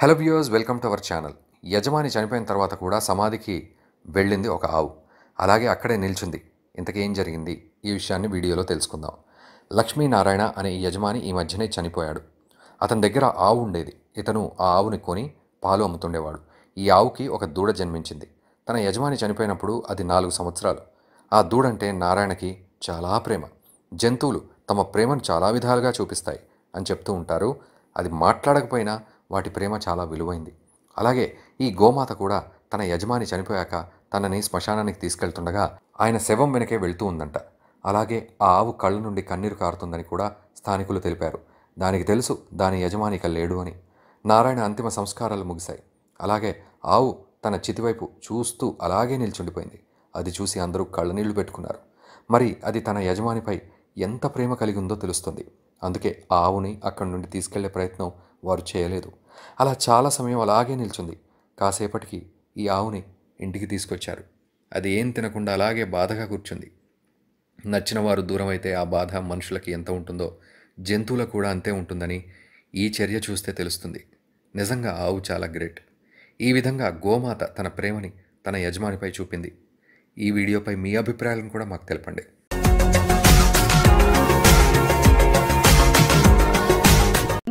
hello viewers welcome to our channel యజమాని చనిపోయిన తర్వాత కూడా సమాధికి వెళ్ళింది ఒక ఆవు అలాగే అక్కడే నిల్చుంది ఇంతకేం జరిగింది ఈ విషయాన్ని వీడియోలో తెలుసుకుందాం లక్ష్మీనారాయణ అనే ఈ యజమాని ఈ మధ్యనే చనిపోయాడు అతని దగ్గర ఆవు ఉండేది ఇతను ఆ ఆవుని కొని పాలు అమ్ముతుండేవాడు ఈ ఆవుకి ఒక దూడ జన్మించింది తన యజమాని చనిపోయినప్పుడు అది నాలుగు సంవత్సరాలు ఆ దూడంటే నారాయణకి చాలా ప్రేమ జంతువులు తమ ప్రేమను చాలా విధాలుగా చూపిస్తాయి అని చెప్తూ ఉంటారు అది మాట్లాడకపోయినా వాటి ప్రేమ చాలా విలువైంది అలాగే ఈ గోమాత కూడా తన యజమాని చనిపోయాక తనని శ్మశానానికి తీసుకెళ్తుండగా ఆయన శవం వెనకే వెళ్తూ ఉందంట అలాగే ఆ ఆవు కళ్ళ నుండి కన్నీరు కారుతుందని కూడా స్థానికులు తెలిపారు దానికి తెలుసు దాని యజమాని ఇక లేడు అని నారాయణ అంతిమ సంస్కారాలు ముగిశాయి అలాగే ఆవు తన చితివైపు చూస్తూ అలాగే నిల్చుండిపోయింది అది చూసి అందరూ కళ్ళనీళ్లు పెట్టుకున్నారు మరి అది తన యజమానిపై ఎంత ప్రేమ కలిగి ఉందో తెలుస్తుంది అందుకే ఆ ఆవుని అక్కడి నుండి తీసుకెళ్లే ప్రయత్నం వారు చేయలేదు అలా చాలా సమయం అలాగే నిల్చుంది కాసేపటికి ఈ ఆవుని ఇంటికి తీసుకొచ్చారు అది ఏం తినకుండా అలాగే బాధగా కూర్చుంది నచ్చిన వారు దూరం అయితే ఆ బాధ మనుషులకి ఎంత ఉంటుందో జంతువులకు కూడా అంతే ఉంటుందని ఈ చర్య చూస్తే తెలుస్తుంది నిజంగా ఆవు చాలా గ్రేట్ ఈ విధంగా గోమాత తన ప్రేమని తన యజమానిపై చూపింది ఈ వీడియోపై మీ అభిప్రాయాలను కూడా మాకు తెలపండి